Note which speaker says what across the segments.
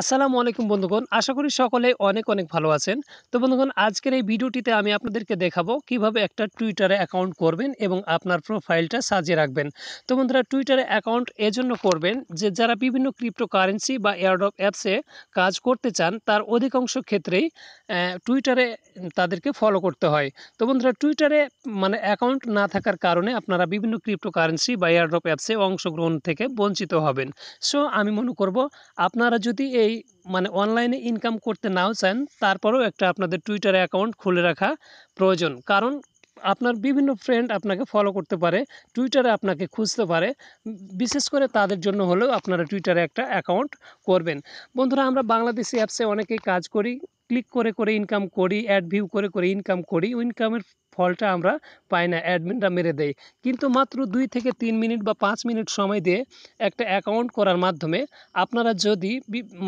Speaker 1: আসসালামু আলাইকুম বন্ধুগণ আশা করি সকলে অনেক অনেক ভালো আছেন তো বন্ধুগণ আজকের এই ভিডিওটিতে আমি আপনাদেরকে দেখাবো কিভাবে একটা টুইটারে অ্যাকাউন্ট করবেন এবং আপনার প্রোফাইলটা সাজিয়ে রাখবেন তো বন্ধুরা টুইটারে অ্যাকাউন্ট এজন্য করবেন যে যারা বিভিন্ন ক্রিপ্টোকারেন্সি বা এয়ারডপ অ্যাপসে কাজ করতে চান তার অধিকাংশ ক্ষেত্রেই টুইটারে তাদেরকে ফলো করতে হয় তো বন্ধুরা টুইটারে মানে অ্যাকাউন্ট না থাকার কারণে আপনারা বিভিন্ন ক্রিপ্টোকারেন্সি বা এয়ারড্রপ অ্যাপসে অংশগ্রহণ থেকে বঞ্চিত হবেন সো আমি মনে করব আপনারা যদি এই মানে অনলাইনে ইনকাম করতে নাও চান তারপরেও একটা আপনাদের টুইটারে অ্যাকাউন্ট খুলে রাখা প্রয়োজন কারণ আপনার বিভিন্ন ফ্রেন্ড আপনাকে ফলো করতে পারে টুইটারে আপনাকে খুঁজতে পারে বিশেষ করে তাদের জন্য হলেও আপনারা টুইটারে একটা অ্যাকাউন্ট করবেন বন্ধুরা আমরা বাংলাদেশি অ্যাপসে অনেকেই কাজ করি ক্লিক করে করে ইনকাম করি অ্যাড ভিউ করে করে ইনকাম করি ইনকামের ফলটা আমরা পাই না অ্যাডমিনরা মেরে দেয় কিন্তু মাত্র দুই থেকে তিন মিনিট বা পাঁচ মিনিট সময় দিয়ে একটা অ্যাকাউন্ট করার মাধ্যমে আপনারা যদি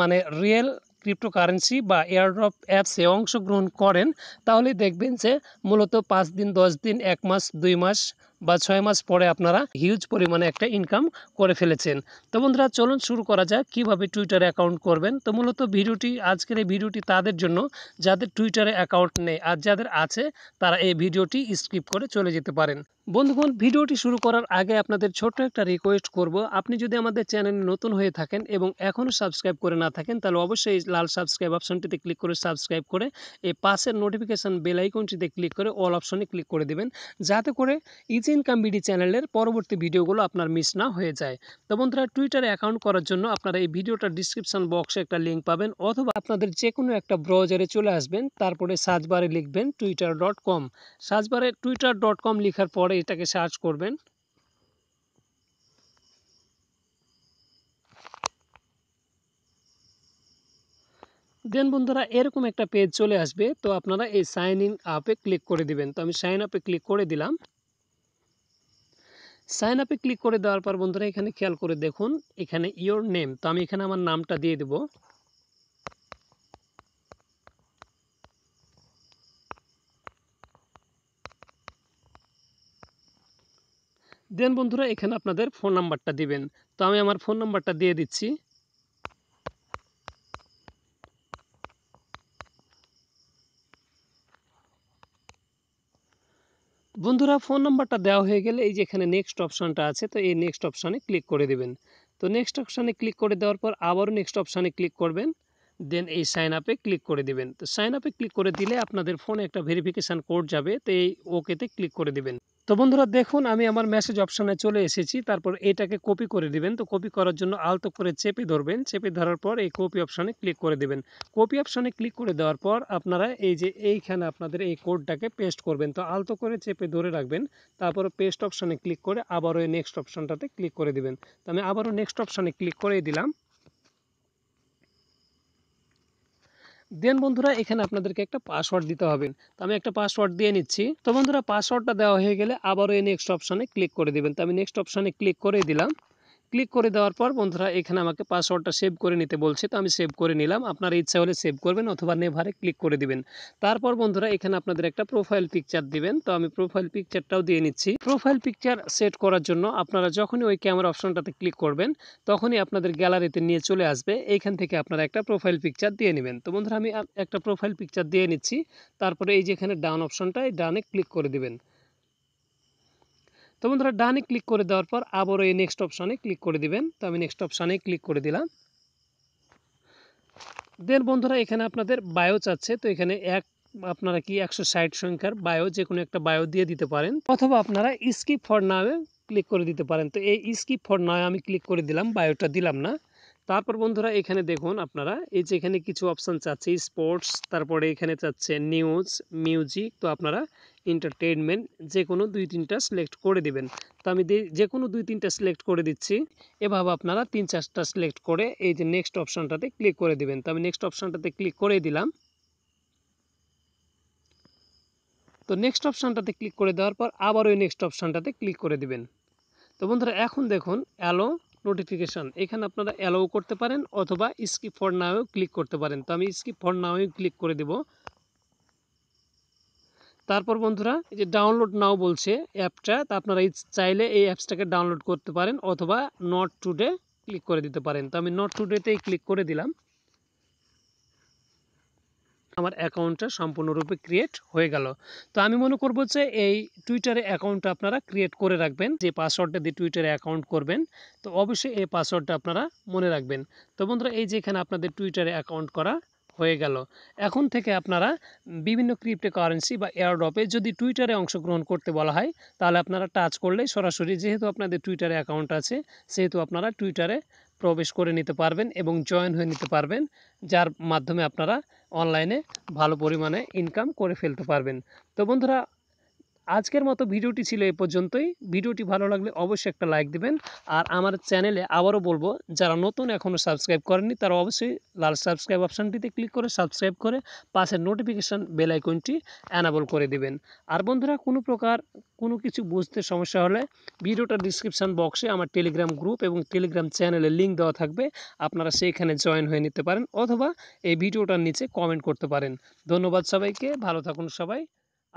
Speaker 1: মানে রিয়েল ক্রিপ্টোকারেন্সি বা এয়ারড্রপ অ্যাপসে অংশগ্রহণ করেন তাহলে দেখবেন যে মূলত পাঁচ দিন দশ দিন এক মাস দুই মাস বা ছয় মাস পরে আপনারা হিউজ পরিমাণে একটা ইনকাম করে ফেলেছেন তো বন্ধুরা চলুন শুরু করা যাক কীভাবে টুইটারে অ্যাকাউন্ট করবেন তো মূলত ভিডিওটি আজকের এই ভিডিওটি তাদের জন্য যাদের টুইটারে অ্যাকাউন্ট নেই আর যাদের আছে তারা এই ভিডিওটি স্কিপ করে চলে যেতে পারেন বন্ধুগণ ভিডিওটি শুরু করার আগে আপনাদের ছোট্ট একটা রিকোয়েস্ট করব আপনি যদি আমাদের চ্যানেলে নতুন হয়ে থাকেন এবং এখনও সাবস্ক্রাইব করে না থাকেন তাহলে অবশ্যই লাল সাবস্ক্রাইব অপশনটিতে ক্লিক করে সাবস্ক্রাইব করে এই পাশের নোটিফিকেশান বেল আইকনটিতে ক্লিক করে অল অপশনে ক্লিক করে দেবেন যাতে করে ইজি ইনকাম বিডি চ্যানেলের পরবর্তী ভিডিওগুলো আপনার মিস না হয়ে যায় তো বন্ধুরা টুইটারে অ্যাকাউন্ট করার জন্য আপনারা এই ভিডিওটা ডিসক্রিপশান বক্সে একটা লিঙ্ক পাবেন অথবা আপনাদের যে কোনো একটা ব্রাউজারে চলে আসবেন তারপরে সার্চ বারে লিখবেন টুইটার ডট কম সার্চ বারে টুইটার ডট কম লিখার পরে এটাকে সার্চ করবেন দেন বন্ধুরা এরকম একটা পেজ চলে আসবে তো আপনারা এই সাইন ইন আপ এ ক্লিক করে দিবেন তো আমি সাইন আপ এ ক্লিক করে দিলাম সাইন আপ এ ক্লিক করে দেওয়ার পর বন্ধুরা এখানে খেয়াল করে দেখুন এখানে ইওর নেম তো আমি এখানে আমার নামটা দিয়ে দেব দেন বন্ধুরা এখানে আপনাদের ফোন নাম্বারটা দিবেন তো আমি আমার ফোন নাম্বারটা দিয়ে দিচ্ছি বন্ধুরা ফোন নাম্বারটা দেওয়া হয়ে গেলে এই যে এখানে নেক্সট অপশানটা আছে তো এই নেক্সট অপশানে ক্লিক করে দেবেন তো নেক্সট অপশানে ক্লিক করে দেওয়ার পর আবারও নেক্সট অপশানে ক্লিক করবেন দেন এই সাইন আপে ক্লিক করে দেবেন তো সাইন আপে ক্লিক করে দিলে আপনাদের ফোনে একটা ভেরিফিকেশান কোড যাবে তো এই ওকেতে ক্লিক করে দেবেন তো বন্ধুরা দেখুন আমি আমার মেসেজ অপশানে চলে এসেছি তারপর এটাকে কপি করে দিবেন তো কপি করার জন্য আলতো করে চেপে ধরবেন চেপে ধরার পর এই কপি অপশানে ক্লিক করে দেবেন কপি অপশানে ক্লিক করে দেওয়ার পর আপনারা এই যে এইখানে আপনাদের এই কোডটাকে পেস্ট করবেন তো আলতো করে চেপে ধরে রাখবেন তারপর পেস্ট অপশানে ক্লিক করে আবারও এই নেক্সট অপশানটাতে ক্লিক করে দিবেন তো আমি আবারও নেক্সট অপশানে ক্লিক করে দিলাম দেন বন্ধুরা এখানে আপনাদেরকে একটা পাসওয়ার্ড দিতে হবে তো আমি একটা পাসওয়ার্ড দিয়ে নিচ্ছি তো বন্ধুরা পাসওয়ার্ডটা দেওয়া হয়ে গেলে আবারও এই নেক্সট অপশানে ক্লিক করে দেবেন তো আমি নেক্সট অপশানে ক্লিক করে দিলাম ক্লিক করে দেওয়ার পর বন্ধুরা এখানে আমাকে পাসওয়ার্ডটা সেভ করে নিতে বলছে তো আমি সেভ করে নিলাম আপনার ইচ্ছা হলে সেভ করবেন অথবা নেভারে ক্লিক করে দিবেন তারপর বন্ধুরা এখানে আপনাদের একটা প্রোফাইল পিকচার দিবেন তো আমি প্রোফাইল পিকচারটাও দিয়ে নিচ্ছি প্রোফাইল পিকচার সেট করার জন্য আপনারা যখনই ওই ক্যামেরা অপশনটাতে ক্লিক করবেন তখনই আপনাদের গ্যালারিতে নিয়ে চলে আসবে এইখান থেকে আপনারা একটা প্রোফাইল পিকচার দিয়ে নেবেন তো বন্ধুরা আমি একটা প্রোফাইল পিকচার দিয়ে নিচ্ছি তারপরে এই যে এখানে ডান অপশনটা এই ডানে ক্লিক করে দিবেন তো বন্ধুরা ডানে ক্লিক করে দেওয়ার পর আবারও এই নেক্সট অপশানে ক্লিক করে দিবেন তো আমি নেক্সট অপশানে ক্লিক করে দিলাম দেন বন্ধুরা এখানে আপনাদের বায়ো চাচ্ছে তো এখানে এক আপনারা কি একশো ষাট সংখ্যার বায়ো যে কোনো একটা বায়ো দিয়ে দিতে পারেন অথবা আপনারা স্কিপ ফর নাওয়ে ক্লিক করে দিতে পারেন তো এই স্কিপ ফর নাওয়ে আমি ক্লিক করে দিলাম বায়োটা দিলাম না তারপর বন্ধুরা এখানে দেখুন আপনারা এই যে এখানে কিছু অপশান চাচ্ছে স্পোর্টস তারপরে এখানে চাচ্ছে নিউজ মিউজিক তো আপনারা এন্টারটেইনমেন্ট যে কোনো দুই তিনটা সিলেক্ট করে দিবেন তো আমি যে কোনো দুই তিনটা সিলেক্ট করে দিচ্ছি এভাবে আপনারা তিন চারটা সিলেক্ট করে এই যে নেক্সট অপশানটাতে ক্লিক করে দেবেন তো আমি নেক্সট অপশানটাতে ক্লিক করে দিলাম তো নেক্সট অপশানটাতে ক্লিক করে দেওয়ার পর আবার ওই নেক্সট অপশানটাতে ক্লিক করে দিবেন তো বন্ধুরা এখন দেখুন অ্যালো নোটিফিকেশান এখানে আপনারা অ্যালোও করতে পারেন অথবা স্কিপ ফর নাও ক্লিক করতে পারেন তো আমি স্কিপ ফর নাও ক্লিক করে দেব তারপর বন্ধুরা এই যে ডাউনলোড নাও বলছে অ্যাপটা তা আপনারা চাইলে এই অ্যাপসটাকে ডাউনলোড করতে পারেন অথবা নট টুডে ক্লিক করে দিতে পারেন তো আমি নট টুডেতেই ক্লিক করে দিলাম আমার অ্যাকাউন্টটা সম্পূর্ণরূপে ক্রিয়েট হয়ে গেল তো আমি মনে করবো যে এই টুইটারে অ্যাকাউন্টটা আপনারা ক্রিয়েট করে রাখবেন যে পাসওয়ার্ডটা দিয়ে টুইটারে অ্যাকাউন্ট করবেন তো অবশ্যই এই পাসওয়ার্ডটা আপনারা মনে রাখবেন তো বন্ধুরা এই যেখানে আপনাদের টুইটারে অ্যাকাউন্ট করা হয়ে গেল এখন থেকে আপনারা বিভিন্ন ক্রিপ্টো কারেন্সি বা এয়ারড্রপে যদি টুইটারে অংশগ্রহণ করতে বলা হয় তাহলে আপনারা টাচ করলেই সরাসরি যেহেতু আপনাদের টুইটারে অ্যাকাউন্ট আছে সেহেতু আপনারা টুইটারে প্রবেশ করে নিতে পারবেন এবং জয়েন হয়ে নিতে পারবেন যার মাধ্যমে আপনারা অনলাইনে ভালো পরিমাণে ইনকাম করে ফেলতে পারবেন তো বন্ধুরা আজকের মতো ভিডিওটি ছিল এ পর্যন্তই ভিডিওটি ভালো লাগলে অবশ্যই একটা লাইক দেবেন আর আমার চ্যানেলে আবারও বলবো যারা নতুন এখনও সাবস্ক্রাইব করেননি তারা অবশ্যই লাল সাবস্ক্রাইব অপশানটিতে ক্লিক করে সাবস্ক্রাইব করে পাশের নোটিফিকেশান বেলাইকনটি অ্যানাবল করে দেবেন আর বন্ধুরা কোনো প্রকার কোনো কিছু বুঝতে সমস্যা হলে ভিডিওটা ডিসক্রিপশান বক্সে আমার টেলিগ্রাম গ্রুপ এবং টেলিগ্রাম চ্যানেলের লিঙ্ক দেওয়া থাকবে আপনারা সেইখানে জয়েন হয়ে নিতে পারেন অথবা এই ভিডিওটার নিচে কমেন্ট করতে পারেন ধন্যবাদ সবাইকে ভালো থাকুন সবাই